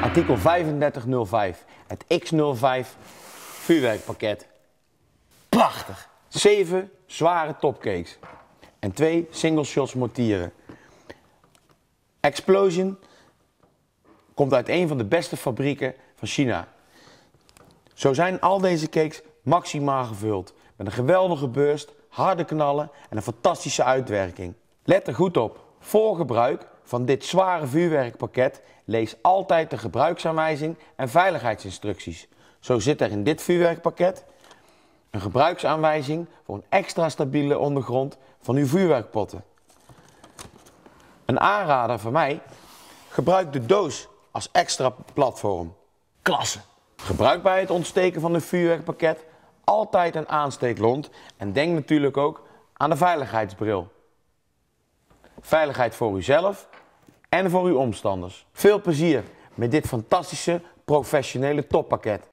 Artikel 3505. Het X05 vuurwerkpakket. Prachtig. zeven zware topcakes. En twee single shots mortieren. Explosion komt uit een van de beste fabrieken van China. Zo zijn al deze cakes maximaal gevuld. Met een geweldige burst, harde knallen en een fantastische uitwerking. Let er goed op. Voor gebruik van dit zware vuurwerkpakket lees altijd de gebruiksaanwijzing en veiligheidsinstructies. Zo zit er in dit vuurwerkpakket een gebruiksaanwijzing voor een extra stabiele ondergrond van uw vuurwerkpotten. Een aanrader van mij, gebruik de doos als extra platform. Klasse! Gebruik bij het ontsteken van een vuurwerkpakket altijd een aansteeklont en denk natuurlijk ook aan de veiligheidsbril. Veiligheid voor uzelf en voor uw omstanders. Veel plezier met dit fantastische professionele toppakket.